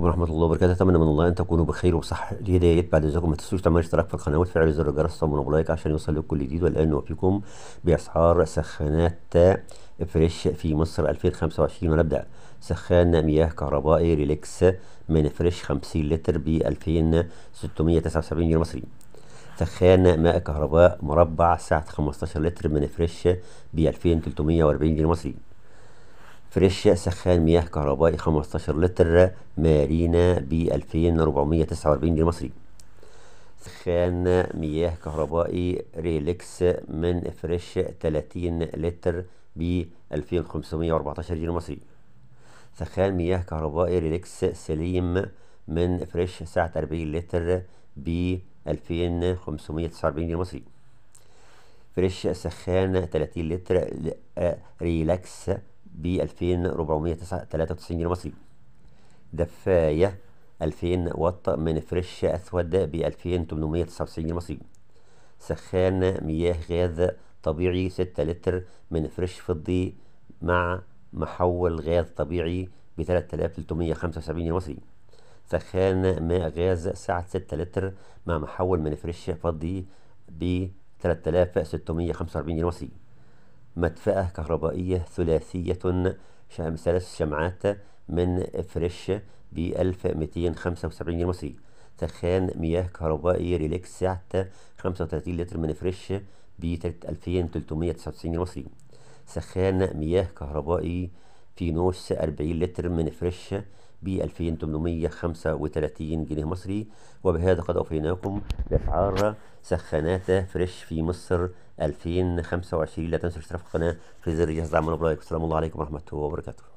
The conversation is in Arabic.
عليكم ورحمة الله وبركاته أتمنى من الله أن تكونوا بخير وصحة الهدايات بعد إذنكم ما تنسوش تعملوا اشتراك في القناة وتفعلوا زر الجرس وصمموا لايك عشان يوصل لكم كل جديد والآن نوفيكم بأسعار سخانات فريش في مصر 2025 ونبدأ سخان مياه كهربائي ريلكس من فريش 50 لتر ب 2679 جنيه مصري سخان ماء كهرباء مربع سعة 15 لتر من فريش ب 2340 جنيه مصري فريشيا سخان مياه كهربائي 15 لتر مارينا ب 2449 جنيه مصري سخان مياه كهربائي ريلكس من فريش 30 لتر ب 2514 جنيه مصري سخان مياه كهربائي ريلكس سليم من فريش سعة 40 لتر ب 2549 جنيه مصري فريش سخان 30 لتر آه، ريلاكس ب 2493 جنيه مصري دفاية 2000 واط من فريش أسود ب 2899 جنيه مصري سخان مياه غاز طبيعي 6 لتر من فريش فضي مع محول غاز طبيعي ب 3375 جنيه مصري سخان ماء غاز سعة 6 لتر مع محول من فريش فضي ب 3645 جنيه مصري مدفأة كهربائية ثلاثية ثلاث شمعات من فريش ب 1275 جنيه مصري سخان مياه كهربائي ريليكس سعة 35 لتر من فريش ب 2399 جنيه مصري سخان مياه كهربائي فينوس 40 لتر من فريش ب 2835 جنيه مصري وبهذا قد أوفيناكم بأسعار سخانات فريش في مصر 2025 لا تنسوا الاشتراك في القناه في زر الجرس دعمنا بلايك والسلام عليكم ورحمه الله وبركاته